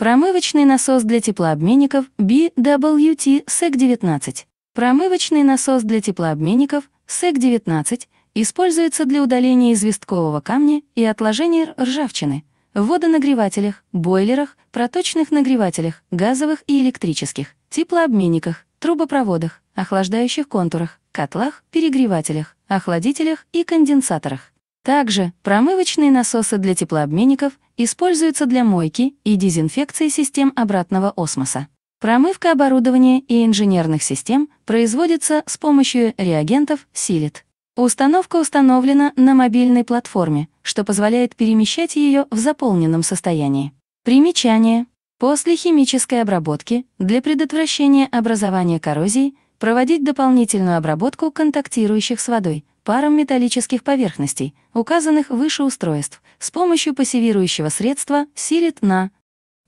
Промывочный насос для теплообменников BWT SEC-19. Промывочный насос для теплообменников SEC-19 используется для удаления известкового камня и отложения ржавчины в водонагревателях, бойлерах, проточных нагревателях, газовых и электрических, теплообменниках, трубопроводах, охлаждающих контурах, котлах, перегревателях, охладителях и конденсаторах. Также промывочные насосы для теплообменников используются для мойки и дезинфекции систем обратного осмоса. Промывка оборудования и инженерных систем производится с помощью реагентов Силит. Установка установлена на мобильной платформе, что позволяет перемещать ее в заполненном состоянии. Примечание. После химической обработки для предотвращения образования коррозии проводить дополнительную обработку контактирующих с водой, парам металлических поверхностей, указанных выше устройств, с помощью пассивирующего средства силит на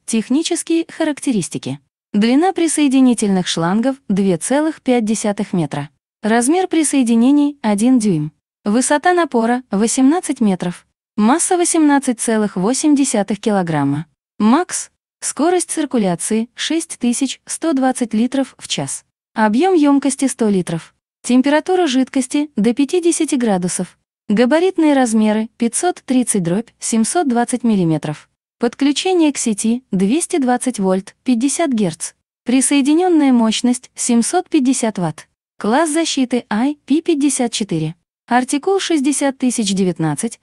технические характеристики. Длина присоединительных шлангов 2,5 метра. Размер присоединений 1 дюйм. Высота напора 18 метров. Масса 18,8 килограмма. Макс. Скорость циркуляции 6120 литров в час. Объем емкости 100 литров. Температура жидкости до 50 градусов. Габаритные размеры 530 дробь 720 мм. Подключение к сети 220 вольт 50 Гц. Присоединенная мощность 750 Вт. Класс защиты IP54. Артикул 60019.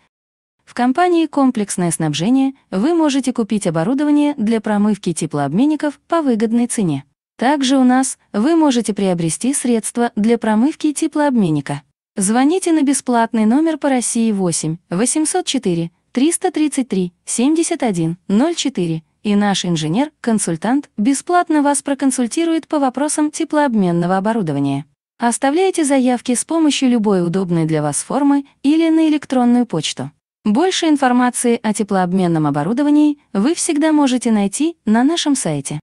В компании «Комплексное снабжение» вы можете купить оборудование для промывки теплообменников по выгодной цене. Также у нас вы можете приобрести средства для промывки теплообменника. Звоните на бесплатный номер по России 8 804 333 71 04, и наш инженер-консультант бесплатно вас проконсультирует по вопросам теплообменного оборудования. Оставляйте заявки с помощью любой удобной для вас формы или на электронную почту. Больше информации о теплообменном оборудовании вы всегда можете найти на нашем сайте.